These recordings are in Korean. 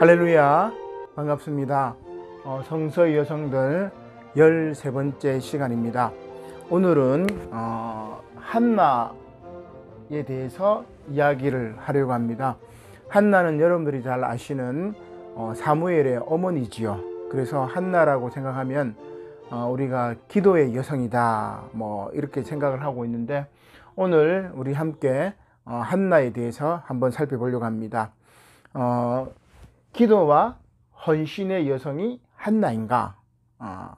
할렐루야 반갑습니다 어, 성서 여성들 13번째 시간입니다 오늘은 어, 한나에 대해서 이야기를 하려고 합니다 한나는 여러분들이 잘 아시는 어, 사무엘의 어머니지요 그래서 한나라고 생각하면 어, 우리가 기도의 여성이다 뭐 이렇게 생각을 하고 있는데 오늘 우리 함께 어, 한나에 대해서 한번 살펴보려고 합니다 어, 기도와 헌신의 여성이 한나인가? 아,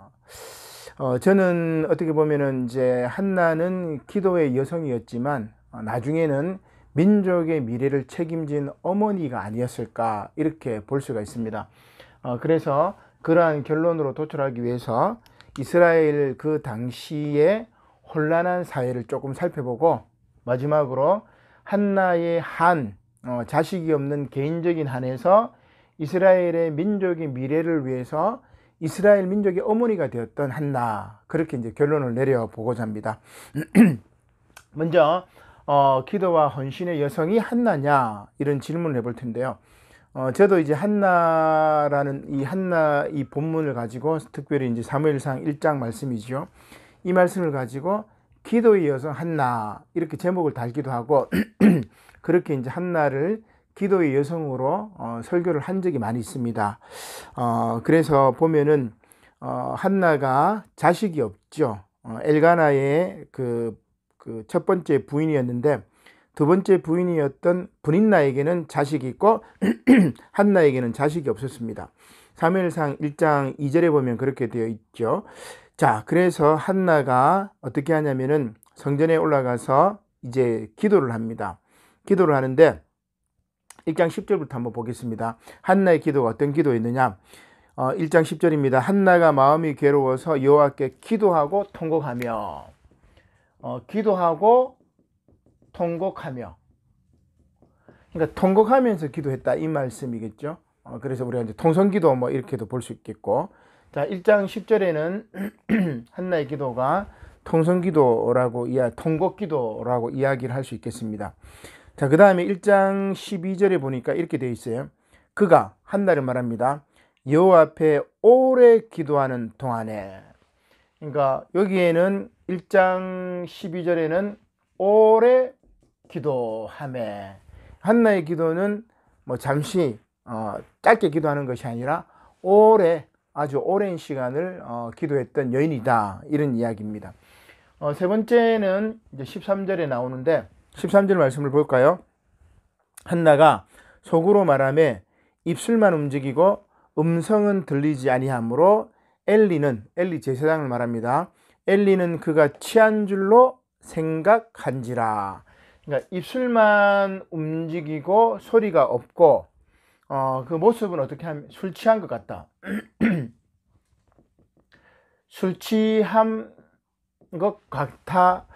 어, 저는 어떻게 보면은 이제 한나는 기도의 여성이었지만 어, 나중에는 민족의 미래를 책임진 어머니가 아니었을까 이렇게 볼 수가 있습니다. 어, 그래서 그러한 결론으로 도출하기 위해서 이스라엘 그 당시의 혼란한 사회를 조금 살펴보고 마지막으로 한나의 한 어, 자식이 없는 개인적인 한에서 이스라엘의 민족의 미래를 위해서 이스라엘 민족의 어머니가 되었던 한나 그렇게 이제 결론을 내려 보고자 합니다. 먼저 어, 기도와 헌신의 여성이 한나냐 이런 질문을 해볼 텐데요. 어, 저도 이제 한나라는 이 한나 이 본문을 가지고 특별히 이제 사무엘상 1장 말씀이지요. 이 말씀을 가지고 기도의 여성 한나 이렇게 제목을 달기도 하고 그렇게 이제 한나를 기도의 여성으로 어, 설교를 한 적이 많이 있습니다. 어, 그래서 보면은 어, 한나가 자식이 없죠. 어, 엘가나의 그, 그첫 번째 부인이었는데 두 번째 부인이었던 분인나에게는 자식이 있고 한나에게는 자식이 없었습니다. 3일상 1장 2절에 보면 그렇게 되어 있죠. 자, 그래서 한나가 어떻게 하냐면은 성전에 올라가서 이제 기도를 합니다. 기도를 하는데 1장 10절부터 한번 보겠습니다. 한나의 기도가 어떤 기도였느냐? 어, 1장 10절입니다. 한나가 마음이 괴로워서 여호와께 기도하고 통곡하며 어, 기도하고 통곡하며 그러니까 통곡하면서 기도했다 이 말씀이겠죠. 어, 그래서 우리가 이제 통성기도 뭐 이렇게도 볼 수 있겠고 자 1장 10절에는 한나의 기도가 통성기도라고 이야 통곡기도라고 이야기를 할 수 있겠습니다. 자, 그 다음에 1장 12절에 보니까 이렇게 되어 있어요. 그가 한나를 말합니다. 여호와 앞에 오래 기도하는 동안에 그러니까 여기에는 1장 12절에는 오래 기도함에 한나의 기도는 뭐 잠시 어, 짧게 기도하는 것이 아니라 오래 아주 오랜 시간을 어, 기도했던 여인이다 이런 이야기입니다. 어, 세 번째는 이제 13절에 나오는데 13절 말씀을 볼까요? 한나가 속으로 말함에 입술만 움직이고 음성은 들리지 아니하므로 엘리는 엘리 제사장을 말합니다. 엘리는 그가 취한 줄로 생각한지라. 그러니까 입술만 움직이고 소리가 없고 어, 그 모습은 어떻게 하면 술 취한 것 같다. 술 취함 것 같아.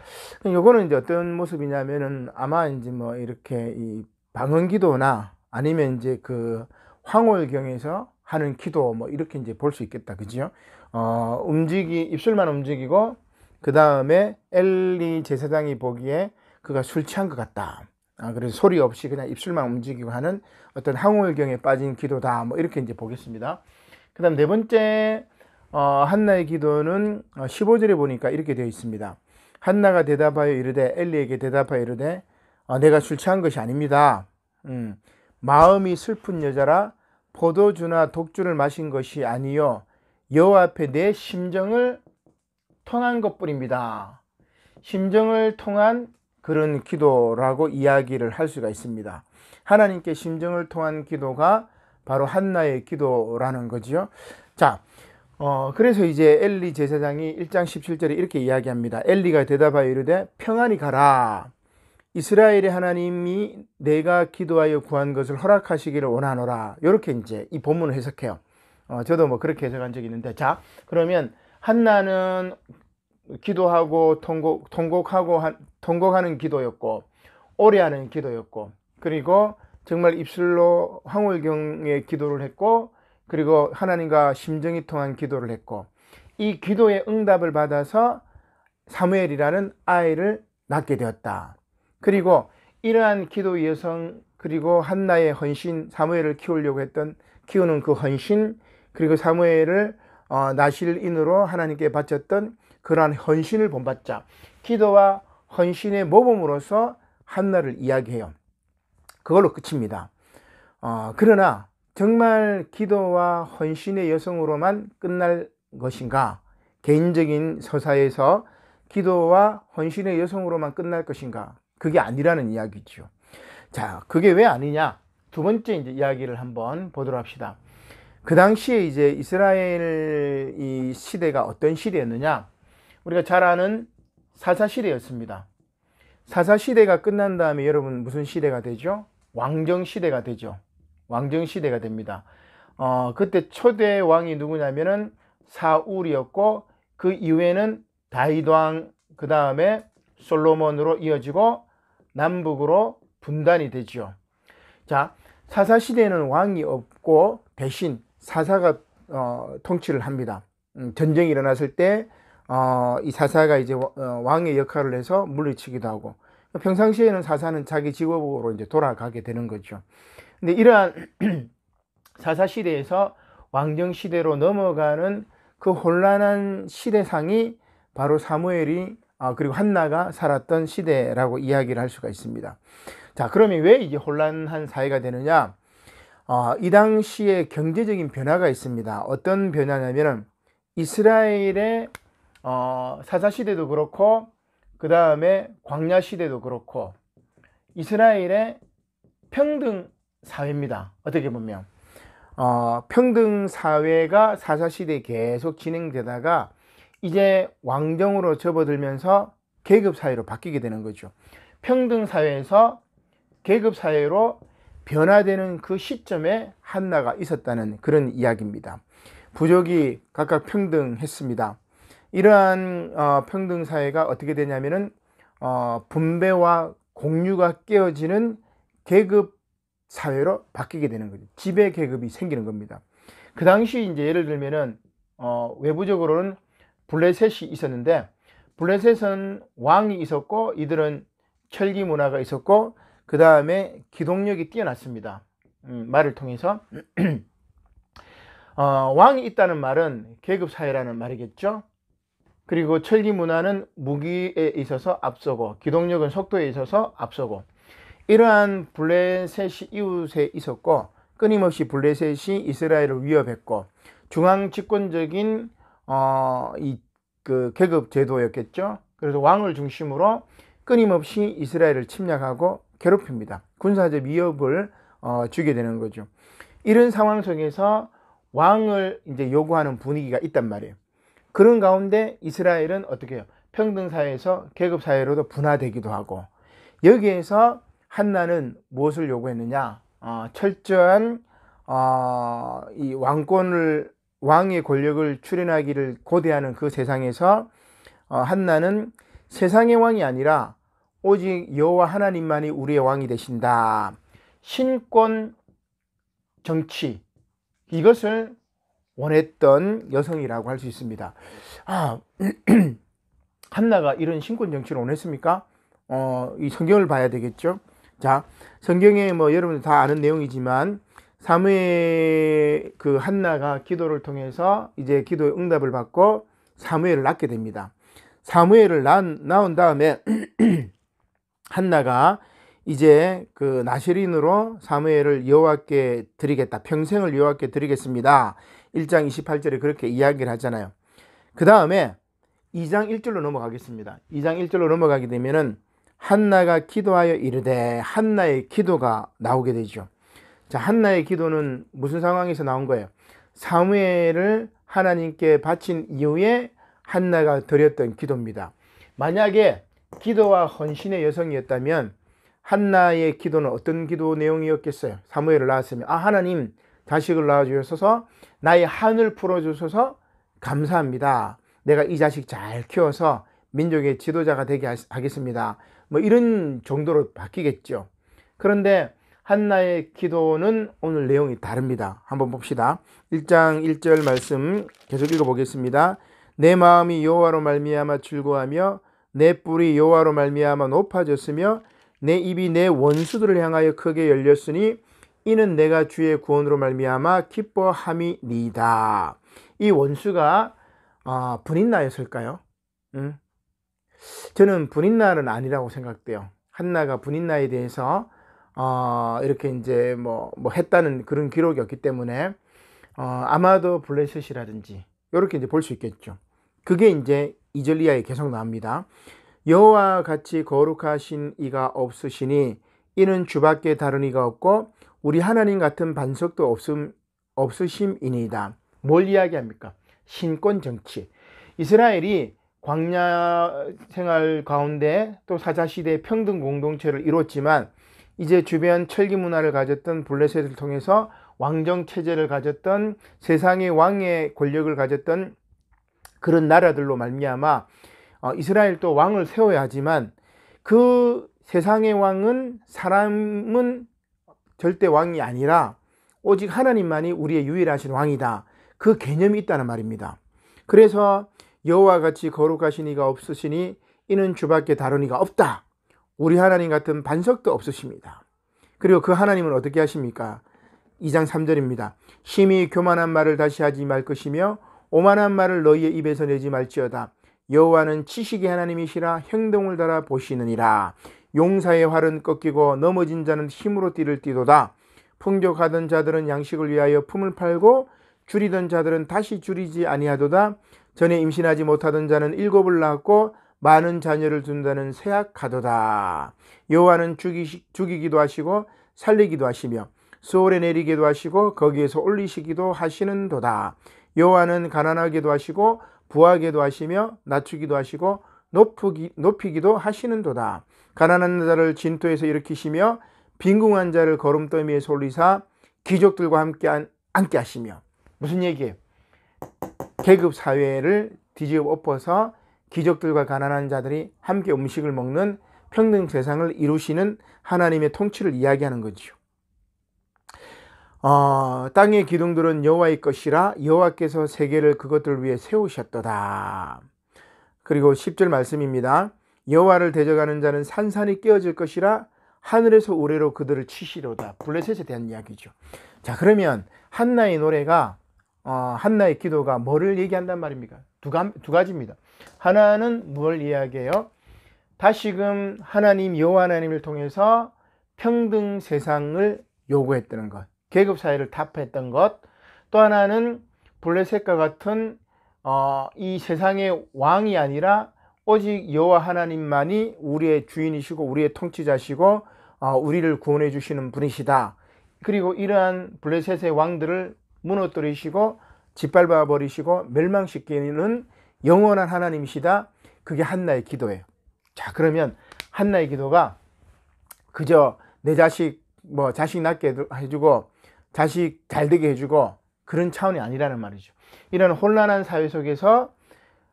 요거는 이제 어떤 모습이냐면은 아마 이제 뭐 이렇게 이 방언기도나 아니면 이제 그 황홀경에서 하는 기도 뭐 이렇게 이제 볼 수 있겠다. 그죠? 어, 움직이 입술만 움직이고 그다음에 엘리 제사장이 보기에 그가 술 취한 것 같다. 아, 그래서 소리 없이 그냥 입술만 움직이고 하는 어떤 항우경에 빠진 기도다. 뭐 이렇게 이제 보겠습니다. 그 다음 네 번째, 어, 한나의 기도는 15절에 어, 보니까 이렇게 되어 있습니다. 한나가 대답하여 이르되 엘리에게 대답하여 이르되 어, 내가 술 취한 것이 아닙니다. 음, 마음이 슬픈 여자라 포도주나 독주를 마신 것이 아니요 여호와 앞에 내 심정을 통한 것뿐입니다. 심정을 통한 그런 기도라고 이야기를 할 수가 있습니다. 하나님께 심정을 통한 기도가 바로 한나의 기도라는 거지요. 자, 어, 그래서 이제 엘리 제사장이 1장 17절에 이렇게 이야기합니다. 엘리가 대답하여 이르되 평안히 가라. 이스라엘의 하나님이 내가 기도하여 구한 것을 허락하시기를 원하노라. 이렇게 이제 이 본문을 해석해요. 어, 저도 뭐 그렇게 해석한 적이 있는데 자 그러면 한나는 기도하고 통곡, 통곡하고 한, 통곡하는 기도였고 오래하는 기도였고 그리고 정말 입술로 황홀경의 기도를 했고 그리고 하나님과 심정이 통한 기도를 했고 이 기도의 응답을 받아서 사무엘이라는 아이를 낳게 되었다. 그리고 이러한 기도 여성 그리고 한나의 헌신 사무엘을 키우려고 했던 키우는 그 헌신 그리고 사무엘을 어, 나실인으로 하나님께 바쳤던 그러한 헌신을 본받자 기도와 헌신의 모범으로서 한나를 이야기해요. 그걸로 끝입니다. 어, 그러나 정말 기도와 헌신의 여성으로만 끝날 것인가? 개인적인 서사에서 기도와 헌신의 여성으로만 끝날 것인가? 그게 아니라는 이야기죠. 자, 그게 왜 아니냐? 두 번째 이제 이야기를 한번 보도록 합시다. 그 당시에 이제 이스라엘 이 시대가 어떤 시대였느냐? 우리가 잘 아는 사사 시대였습니다. 사사 시대가 끝난 다음에 여러분 무슨 시대가 되죠? 왕정 시대가 되죠. 왕정 시대가 됩니다. 어, 그때 초대 왕이 누구냐면은 사울이었고 그 이후에는 다윗 왕, 그 다음에 솔로몬으로 이어지고 남북으로 분단이 되죠. 자, 사사 시대에는 왕이 없고 대신 사사가 어, 통치를 합니다. 음, 전쟁이 일어났을 때이 어, 사사가 이제 어, 왕의 역할을 해서 물리치기도 하고 평상시에는 사사는 자기 직업으로 이제 돌아가게 되는 거죠. 근데 이러한 사사 시대에서 왕정 시대로 넘어가는 그 혼란한 시대상이 바로 사무엘이 아, 그리고 한나가 살았던 시대라고 이야기를 할 수가 있습니다. 자, 그러면 왜 이게 혼란한 사회가 되느냐? 어, 이 당시에 경제적인 변화가 있습니다. 어떤 변화냐면은 이스라엘의 어, 사사 시대도 그렇고 그 다음에 광야 시대도 그렇고 이스라엘의 평등 사회입니다. 어떻게 보면 어, 평등 사회가 사사 시대에 계속 진행되다가 이제 왕정으로 접어들면서 계급 사회로 바뀌게 되는 거죠. 평등 사회에서 계급 사회로 변화되는 그 시점에 한나가 있었다는 그런 이야기입니다. 부족이 각각 평등했습니다. 이러한 어, 평등 사회가 어떻게 되냐면은 어, 분배와 공유가 깨어지는 계급 사회로 바뀌게 되는 거죠. 지배 계급이 생기는 겁니다. 그 당시 이제 예를 들면은 어, 외부적으로는 블레셋이 있었는데 블레셋은 왕이 있었고 이들은 철기 문화가 있었고 그 다음에 기동력이 뛰어났습니다. 음, 말을 통해서 어, 왕이 있다는 말은 계급 사회라는 말이겠죠. 그리고 철기 문화는 무기에 있어서 앞서고 기동력은 속도에 있어서 앞서고 이러한 블레셋이 이웃에 있었고 끊임없이 블레셋이 이스라엘을 위협했고 중앙 집권적인 어, 이그 계급 제도였겠죠. 그래서 왕을 중심으로 끊임없이 이스라엘을 침략하고 괴롭힙니다. 군사적 위협을 어, 주게 되는 거죠. 이런 상황 속에서 왕을 이제 요구하는 분위기가 있단 말이에요. 그런 가운데 이스라엘은 어떻게 해요? 평등 사회에서 계급 사회로도 분화되기도 하고 여기에서 한나는 무엇을 요구했느냐? 어, 철저한 어, 이 왕권을 왕의 권력을 출현하기를 고대하는 그 세상에서 어, 한나는 세상의 왕이 아니라 오직 여호와 하나님만이 우리의 왕이 되신다. 신권 정치 이것을 원했던 여성이라고 할 수 있습니다. 아, 한나가 이런 신권 정치를 원했습니까? 어, 이 성경을 봐야 되겠죠. 자, 성경에 뭐 여러분 다 아는 내용이지만 사무엘 그 한나가 기도를 통해서 이제 기도의 응답을 받고 사무엘을 낳게 됩니다. 사무엘을 낳은, 낳은 다음에 한나가 이제 그 나시린으로 사무엘을 여호와께 드리겠다. 평생을 여호와께 드리겠습니다. 1장 28절에 그렇게 이야기를 하잖아요. 그 다음에 2장 1절로 넘어가겠습니다. 2장 1절로 넘어가게 되면은 한나가 기도하여 이르되 한나의 기도가 나오게 되죠. 자, 한나의 기도는 무슨 상황에서 나온 거예요? 사무엘을 하나님께 바친 이후에 한나가 드렸던 기도입니다. 만약에 기도와 헌신의 여성이었다면 한나의 기도는 어떤 기도 내용이었겠어요? 사무엘을 낳았으면 아 하나님 자식을 낳아주셔서 나의 한을 풀어주셔서 감사합니다. 내가 이 자식 잘 키워서 민족의 지도자가 되게 하겠습니다. 뭐 이런 정도로 바뀌겠죠. 그런데 한나의 기도는 오늘 내용이 다릅니다. 한번 봅시다. 1장 1절 말씀 계속 읽어 보겠습니다. 내 마음이 여호와로 말미암아 즐거하며 내 뿔이 여호와로 말미암아 높아졌으며 내 입이 내 원수들을 향하여 크게 열렸으니 이는 내가 주의 구원으로 말미암아 기뻐함이니이다. 이 원수가 아, 분인 나였을까요? 응? 저는 분인날은 아니라고 생각돼요. 한나가 분인나에 대해서 어, 이렇게 이제 뭐, 뭐 했다는 그런 기록이 없기 때문에 어, 아마도 블레셋이라든지 이렇게 이제 볼 수 있겠죠. 그게 이제 이절리아에 계속 나옵니다. 여호와 같이 거룩하신 이가 없으시니 이는 주밖에 다른 이가 없고 우리 하나님 같은 반석도 없음 없으심이니이다. 뭘 이야기합니까? 신권 정치. 이스라엘이 광야 생활 가운데 또 사자시대의 평등 공동체를 이뤘지만 이제 주변 철기 문화를 가졌던 블레셋을 통해서 왕정 체제를 가졌던 세상의 왕의 권력을 가졌던 그런 나라들로 말미암아 어, 이스라엘도 왕을 세워야 하지만 그 세상의 왕은 사람은 절대 왕이 아니라 오직 하나님만이 우리의 유일하신 왕이다. 그 개념이 있다는 말입니다. 그래서 여호와 같이 거룩하신 이가 없으시니 이는 주밖에 다른 이가 없다. 우리 하나님 같은 반석도 없으십니다. 그리고 그 하나님은 어떻게 하십니까? 2장 3절입니다. 심히 교만한 말을 다시 하지 말 것이며 오만한 말을 너희의 입에서 내지 말지어다. 여호와는 지식의 하나님이시라 행동을 따라 보시느니라. 용사의 활은 꺾이고 넘어진 자는 힘으로 띠를 띠도다. 풍족하던 자들은 양식을 위하여 품을 팔고 줄이던 자들은 다시 줄이지 아니하도다. 전에 임신하지 못하던 자는 일곱을 낳았고 많은 자녀를 둔다는 세약가도다 여호와는 죽이, 죽이기도 하시고 살리기도 하시며 수월에 내리기도 하시고 거기에서 올리시기도 하시는도다. 여호와는 가난하게도 하시고 부하게도 하시며 낮추기도 하시고 높이, 높이기도 하시는도다. 가난한 자를 진토에서 일으키시며 빈궁한 자를 걸음더미에 솔리사 기족들과 함께 앉게 하시며 무슨 얘기예요? 계급 사회를 뒤집어 엎어서 기적들과 가난한 자들이 함께 음식을 먹는 평등 세상을 이루시는 하나님의 통치를 이야기하는 거지요. 어, 땅의 기둥들은 여호와의 것이라 여호와께서 세계를 그것들 위해 세우셨도다. 그리고 10절 말씀입니다. 여호와를 대적하는 자는 산산이 깨어질 것이라 하늘에서 우레로 그들을 치시로다. 블레셋에 대한 이야기죠. 자, 그러면 한나의 노래가 어, 한나의 기도가 뭐를 얘기한단 말입니까? 두, 가, 두 가지입니다. 하나는 뭘 이야기해요? 다시금 하나님 여호와 하나님을 통해서 평등 세상을 요구했다는 것, 계급 사회를 타파했던 것, 또 하나는 블레셋과 같은 어, 이 세상의 왕이 아니라 오직 여호와 하나님만이 우리의 주인이시고 우리의 통치자시고 어, 우리를 구원해 주시는 분이시다. 그리고 이러한 블레셋의 왕들을 무너뜨리시고 짓밟아 버리시고 멸망시키는 영원한 하나님이시다. 그게 한나의 기도예요. 자, 그러면 한나의 기도가 그저 내 자식 뭐 자식 낳게 해주고 자식 잘 되게 해주고 그런 차원이 아니라는 말이죠. 이런 혼란한 사회 속에서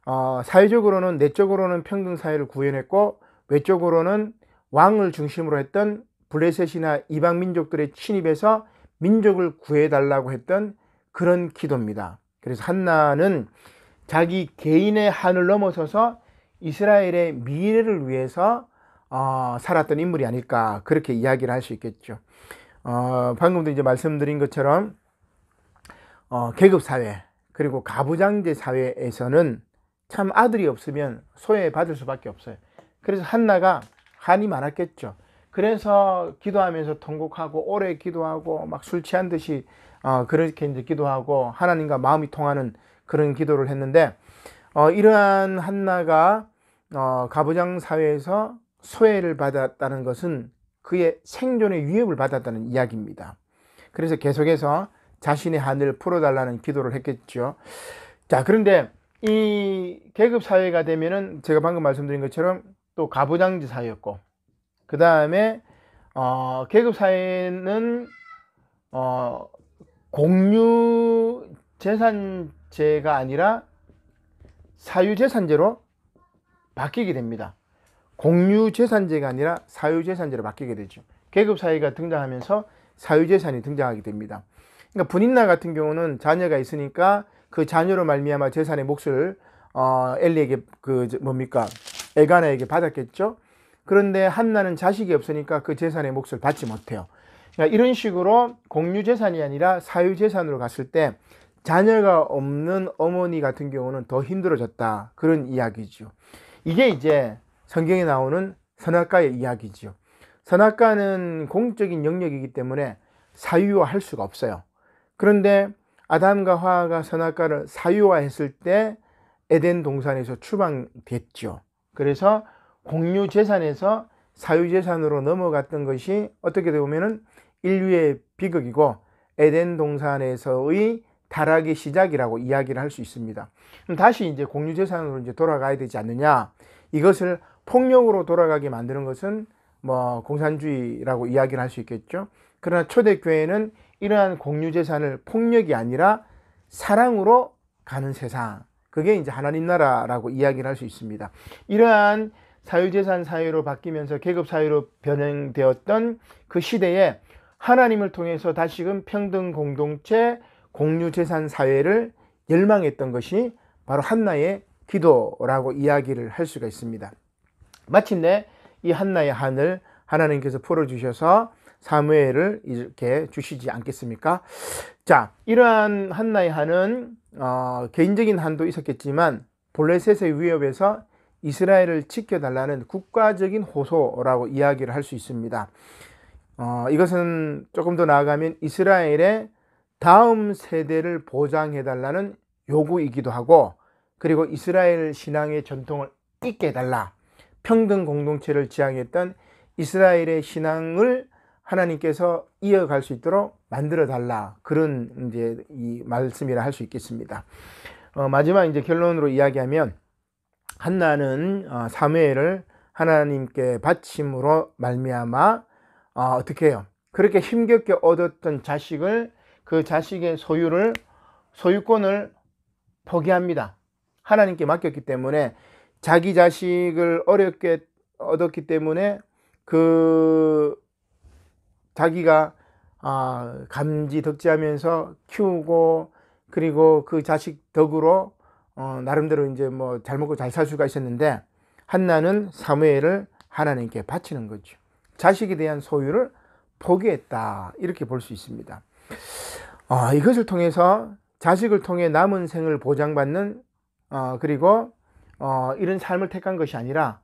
어, 사회적으로는 내적으로는 평등 사회를 구현했고 외적으로는 왕을 중심으로 했던 블레셋이나 이방 민족들의 침입에서 민족을 구해달라고 했던 그런 기도입니다. 그래서 한나는 자기 개인의 한을 넘어서서 이스라엘의 미래를 위해서 어, 살았던 인물이 아닐까 그렇게 이야기를 할 수 있겠죠. 어, 방금도 이제 말씀드린 것처럼 어, 계급 사회 그리고 가부장제 사회에서는 참 아들이 없으면 소외받을 수밖에 없어요. 그래서 한나가 한이 많았겠죠. 그래서 기도하면서 통곡하고 오래 기도하고 막 술 취한 듯이 어, 그렇게 이제 기도하고 하나님과 마음이 통하는 그런 기도를 했는데 어, 이러한 한나가 어, 가부장 사회에서 소외를 받았다는 것은 그의 생존의 위협을 받았다는 이야기입니다. 그래서 계속해서 자신의 한을 풀어달라는 기도를 했겠죠. 자, 그런데 이 계급 사회가 되면은 제가 방금 말씀드린 것처럼 또 가부장제 사회였고, 그 다음에 어, 계급 사회는 어, 공유 재산제가 아니라 사유재산제로 바뀌게 됩니다. 공유재산제가 아니라 사유재산제로 바뀌게 되죠. 계급사회가 등장하면서 사유재산이 등장하게 됩니다. 그러니까 분인나 같은 경우는 자녀가 있으니까 그 자녀로 말미암아 재산의 몫을 어, 엘리에게 그 뭡니까 에가나에게 받았겠죠. 그런데 한나는 자식이 없으니까 그 재산의 몫을 받지 못해요. 그러니까 이런 식으로 공유재산이 아니라 사유재산으로 갔을 때 자녀가 없는 어머니 같은 경우는 더 힘들어졌다. 그런 이야기죠. 이게 이제 성경에 나오는 선악가의 이야기죠 선악가는 공적인 영역이기 때문에 사유화할 수가 없어요. 그런데 아담과 화가 선악가를 사유화했을 때 에덴 동산에서 추방됐죠. 그래서 공유 재산에서 사유 재산으로 넘어갔던 것이 어떻게 보면은 인류의 비극이고 에덴 동산에서의 타락의 시작이라고 이야기를 할 수 있습니다. 다시 이제 공유재산으로 이제 돌아가야 되지 않느냐. 이것을 폭력으로 돌아가게 만드는 것은 뭐 공산주의라고 이야기를 할 수 있겠죠. 그러나 초대교회는 이러한 공유재산을 폭력이 아니라 사랑으로 가는 세상. 그게 이제 하나님 나라라고 이야기를 할 수 있습니다. 이러한 사유재산 사회로 바뀌면서 계급사회로 변형되었던 그 시대에 하나님을 통해서 다시금 평등 공동체 공유 재산 사회를 열망했던 것이 바로 한나의 기도라고 이야기를 할 수가 있습니다. 마침내 이 한나의 한을 하나님께서 풀어주셔서 사무엘을 이렇게 주시지 않겠습니까? 자, 이러한 한나의 한은 어, 개인적인 한도 있었겠지만 볼레셋의 위협에서 이스라엘을 지켜달라는 국가적인 호소라고 이야기를 할 수 있습니다. 어, 이것은 조금 더 나아가면 이스라엘의 다음 세대를 보장해달라는 요구이기도 하고 그리고 이스라엘 신앙의 전통을 잊게 해달라 평등 공동체를 지향했던 이스라엘의 신앙을 하나님께서 이어갈 수 있도록 만들어 달라 그런 이제 이 말씀이라 할 수 있겠습니다. 어, 마지막 이제 결론으로 이야기하면 한나는 어, 사무엘을 하나님께 바침으로 말미암아 아, 어떻게 해요? 그렇게 힘겹게 얻었던 자식을 그 자식의 소유를 소유권을 포기합니다. 하나님께 맡겼기 때문에 자기 자식을 어렵게 얻었기 때문에 그 자기가 아, 감지 덕지하면서 키우고 그리고 그 자식 덕으로 어, 나름대로 이제 뭐 잘 먹고 잘 살 수가 있었는데 한나는 사무엘을 하나님께 바치는 거죠. 자식에 대한 소유를 포기했다. 이렇게 볼 수 있습니다. 어, 이것을 통해서 자식을 통해 남은 생을 보장받는 어, 그리고 어, 이런 삶을 택한 것이 아니라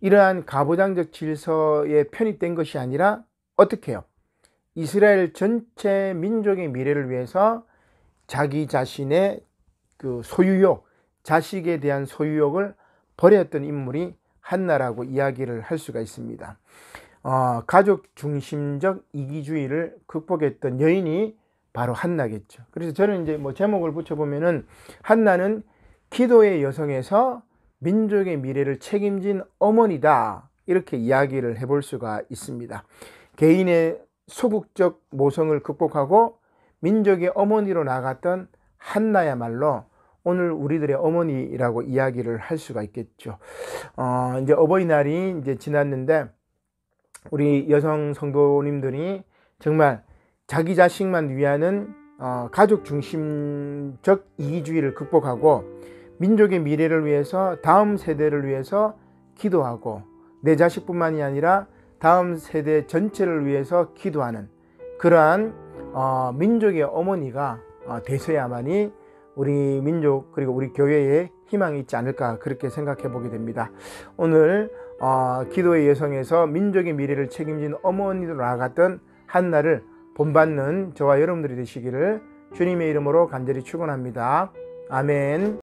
이러한 가부장적 질서에 편입된 것이 아니라 어떻게 해요? 이스라엘 전체 민족의 미래를 위해서 자기 자신의 그 소유욕, 자식에 대한 소유욕을 버렸던 인물이 한나라고 이야기를 할 수가 있습니다. 어, 가족 중심적 이기주의를 극복했던 여인이 바로 한나겠죠. 그래서 저는 이제 뭐 제목을 붙여보면은 한나는 기도의 여성에서 민족의 미래를 책임진 어머니다. 이렇게 이야기를 해볼 수가 있습니다. 개인의 소극적 모성을 극복하고 민족의 어머니로 나갔던 한나야말로 오늘 우리들의 어머니라고 이야기를 할 수가 있겠죠. 어, 이제 어버이날이 이제 지났는데 우리 여성 성도님들이 정말 자기 자식만 위하는 어, 가족 중심적 이기주의를 극복하고 민족의 미래를 위해서 다음 세대를 위해서 기도하고 내 자식뿐만이 아니라 다음 세대 전체를 위해서 기도하는 그러한 어, 민족의 어머니가 어, 되셔야만이 우리 민족 그리고 우리 교회의 희망이 있지 않을까 그렇게 생각해 보게 됩니다. 오늘 어, 기도의 여성에서 민족의 미래를 책임진 어머니로 나아갔던 한나를 본받는 저와 여러분들이 되시기를 주님의 이름으로 간절히 축원합니다. 아멘.